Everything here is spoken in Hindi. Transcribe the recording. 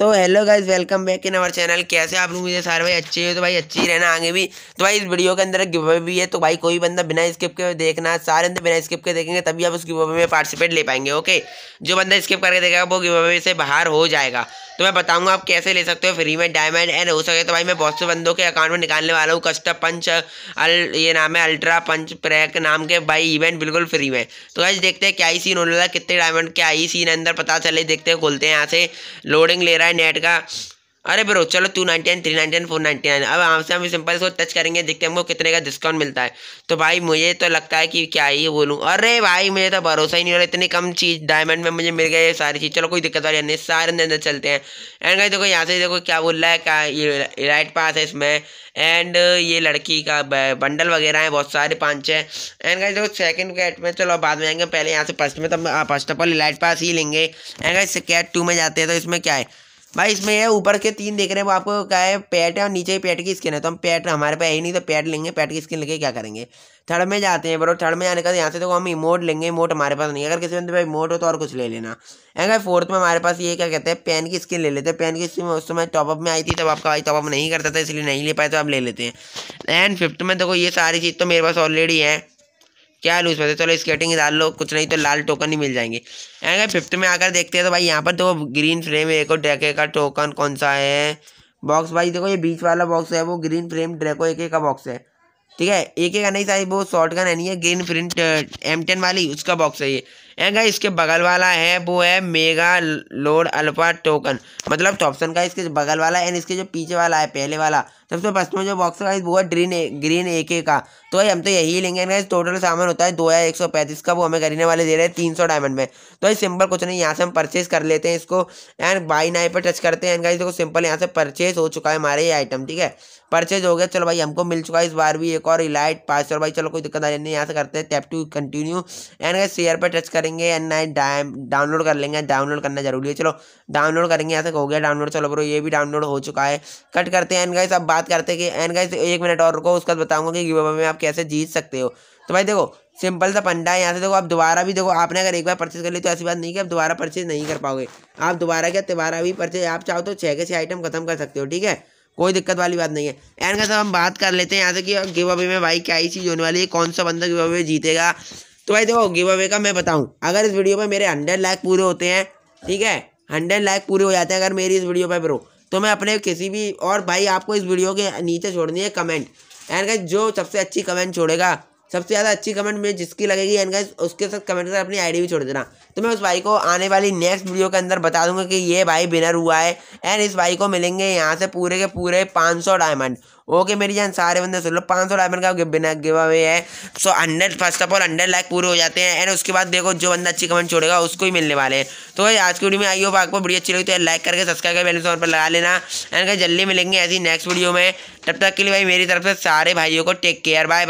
तो hello guys welcome back in our channel कैसे आप लोग मुझे सारे भाई अच्छे हो तो भाई अच्छी रहना आगे भी तो भाई इस वीडियो के अंदर गिव अवे भी है तो भाई कोई बंदा बिना स्किप के देखना सारे अंदर बिना स्किप के देखेंगे तभी आप उस गिव अवे में पार्टिसिपेट ले पाएंगे ओके जो बंदा स्किप करके देखेगा वो गिव अवे से बाहर हो जाएगा तो मैं बताऊंगा आप कैसे ले सकते हो फ्री में डायमंड एंड हो सके तो भाई मैं बहुत से बंदों के अकाउंट में निकालने वाला हूँ कस्टम पंच अल ये नाम है अल्ट्रा पंच प्रैक नाम के भाई इवेंट बिल्कुल फ्री में तो भाई देखते हैं क्या ही सीन होने लगा कितने डायमंड क्या ही सीन अंदर पता चले देखते हैं खोलते हैं यहाँ से लोडिंग ले रहा है नेट का अरे ब्रो चलो two ninety nine three ninety nine four ninety nine अब आपसे हम सिंपल से टच करेंगे देखते हैं हमको कितने का डिस्काउंट मिलता है तो भाई मुझे तो लगता है कि क्या ही बोलूँ अरे भाई मुझे तो भरोसा ही नहीं हो रहा इतनी कम चीज़ डायमंड में मुझे मिल गई सारी चीज़ चलो कोई दिक्कत वाली नहीं सारे अंदर अंदर चलते हैं एंड कहीं देखो यहाँ से देखो क्या बोल रहा है क्या राइट पास है इसमें एंड ये लड़की का बंडल वगैरह है बहुत सारे पाँच छः एंड कहीं देखो सेकेंड कैट में चलो बाद में आएंगे पहले यहाँ से फर्स्ट में तो first of all elite pass ही लेंगे एंड कहीं कैट टू में जाते हैं तो इसमें क्या है भाई इसमें है ऊपर के तीन देख रहे हैं वो आपको क्या है पैट है और नीचे पैट की स्किन है तो हम पैट हमारे पे यही ही नहीं तो पैट लेंगे पैट की स्किन लेके क्या करेंगे थर्ड में जाते हैं ब्रो थर्ड में जाने का तो यहाँ से देखो तो हम इमोट लेंगे इमोट हमारे पास नहीं अगर किसी में पे इमोट हो तो और कुछ ले लेना भाई फोर्थ में हमारे पास ये क्या कहते हैं पेन की स्किन ले लेते हैं पेन की स्किन उस समय टॉपअप में आई थी तब आपका भाई टॉपअप नहीं करता था इसलिए नहीं ले पाए तो आप ले लेते हैं एंड फिफ्थ में देखो ये सारी चीज़ तो मेरे पास ऑलरेडी है क्या लूज पड़ते चलो स्केटिंग डाल लो कुछ नहीं तो लाल टोकन ही मिल जाएंगे अगर फिफ्थ में आकर देखते हैं तो भाई यहाँ पर तो ग्रीन फ्रेम एक और ड्रैके का टोकन कौन सा है बॉक्स भाई देखो ये बीच वाला बॉक्स है वो ग्रीन फ्रेम ड्रैको एक का बॉक्स है ठीक है एक का नहीं था वो शॉर्ट का है नहीं है ग्रीन प्रिंट एम टेन वाली उसका बॉक्स है ये एंड इसके बगल वाला है वो है मेगा लोड अल्फा टोकन मतलब टॉपसन का इसके बगल वाला एंड इसके जो पीछे वाला है पहले वाला सबसे फर्स्ट में जो बॉक्स है वो है ड्रीन ए, ग्रीन ए के का तो हम तो यही लेंगे एंड टोटल सामान होता है दो हज़ार एक सौ पैंतीस का वो हमें करीने वाले दे रहे हैं तीन सौ डायमंड में तो ये सिंपल कुछ नहीं यहाँ से हम परचेज कर लेते हैं इसको एंड बाई नाई पर टच करते हैं गाइस देखो सिंपल यहाँ से परचेज हो चुका है हमारे ये आइटम ठीक है परचेज हो गया चलो भाई हमको मिल चुका है इस बार भी एक और इलाइट पाँच सौ भाई चलो कोई दिक्कत आ रही नहीं यहाँ से करते हैं tap to continue and share पर टच करें करेंगे या नए डाउनलोड कर लेंगे डाउनलोड करना जरूरी है चलो डाउनलोड करेंगे ऐसा हो गया डाउनलोड चलो ब्रो ये भी डाउनलोड हो चुका है कट करते हैं एन गाइस अब बात करते हैं कि एन गाइस एक मिनट और रुको उसका बताऊंगा कि गिव में आप कैसे जीत सकते हो तो भाई देखो सिंपल सा पंडा है यहाँ से देखो आप दोबारा भी देखो आपने अगर एक बार परचेज कर ली तो ऐसी बात नहीं कि आप दोबारा परचेज नहीं कर पाओगे आप दोबारा क्या दोबारा भी परचेज आप चाहो तो छः के छः आइटम खत्म कर सकते हो ठीक है कोई दिक्कत वाली बात नहीं है एंड का सब हम बात कर लेते हैं यहाँ से कि गिव अवे में भाई क्या ही चीज़ होने वाली है कौन सा बंदा गिव अवे जीतेगा तो भाई देखो गिव अवे का मैं बताऊँ अगर इस वीडियो पर मेरे हंड्रेड लाख पूरे होते हैं ठीक है हंड्रेड लाख पूरे हो जाते हैं अगर मेरी इस वीडियो पर ब्रो तो मैं अपने किसी भी और भाई आपको इस वीडियो के नीचे छोड़नी है कमेंट एंड जो सबसे अच्छी कमेंट छोड़ेगा सबसे ज़्यादा अच्छी कमेंट मुझे जिसकी लगेगी एंड गाइज उसके साथ कमेंट कर अपनी आईडी भी छोड़ देना तो मैं उस भाई को आने वाली नेक्स्ट वीडियो के अंदर बता दूंगा कि ये भाई विनर हुआ है एंड इस भाई को मिलेंगे यहाँ से पूरे के पूरे पाँच सौ डायमंड ओके मेरी जान सारे बंदे सुन लो पाँच सौ डायमंड का बिना गिव अवे है so hundred first of all hundred lakh पूरे हो जाते हैं एंड उसके बाद देखो जो बंदा अच्छी कमेंट छोड़ेगा उसको ही मिलने वाले हैं तो आज की वीडियो में आई हो आपको बड़ी अच्छी लगी तो लाइक करके सब्सक्राइब कर बेलन पर लगा लेना एंड जल्दी मिलेंगे ऐसी नेक्स्ट वीडियो में तब तक के लिए भाई मेरी तरफ से सारे भाइयों को टेक केयर बाय बाय